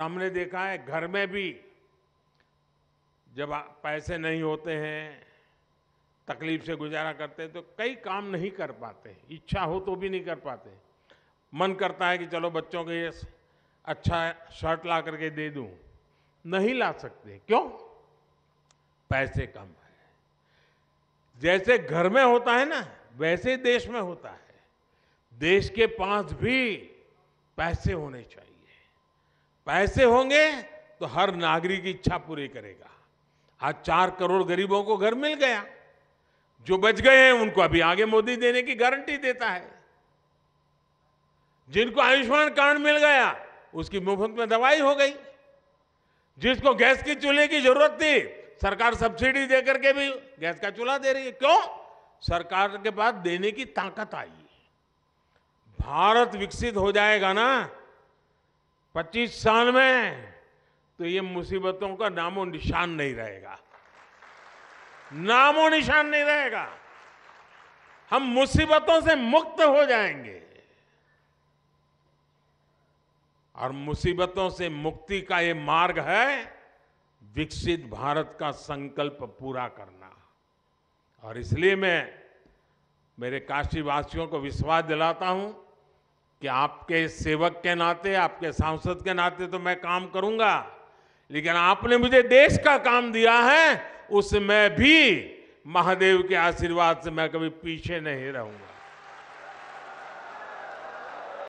हमने देखा है घर में भी जब पैसे नहीं होते हैं तकलीफ से गुजारा करते हैं तो कई काम नहीं कर पाते इच्छा हो तो भी नहीं कर पाते मन करता है कि चलो बच्चों के ये अच्छा शर्ट ला करके दे दूं नहीं ला सकते क्यों पैसे कम है जैसे घर में होता है ना वैसे देश में होता है देश के पास भी पैसे होने चाहिए पैसे होंगे तो हर नागरिक की इच्छा पूरी करेगा आज चार करोड़ गरीबों को घर मिल गया जो बच गए हैं उनको अभी आगे मोदी देने की गारंटी देता है जिनको आयुष्मान कार्ड मिल गया उसकी मुफ्त में दवाई हो गई जिसको गैस की चूल्हे की जरूरत थी सरकार सब्सिडी देकर के भी गैस का चूल्हा दे रही है क्यों सरकार के पास देने की ताकत आई भारत विकसित हो जाएगा ना 25 साल में तो ये मुसीबतों का नामो निशान नहीं रहेगा नामो निशान नहीं रहेगा हम मुसीबतों से मुक्त हो जाएंगे और मुसीबतों से मुक्ति का ये मार्ग है विकसित भारत का संकल्प पूरा करना और इसलिए मैं मेरे काशीवासियों को विश्वास दिलाता हूं कि आपके सेवक के नाते आपके सांसद के नाते तो मैं काम करूंगा लेकिन आपने मुझे देश का काम दिया है उसमें भी महादेव के आशीर्वाद से मैं कभी पीछे नहीं रहूंगा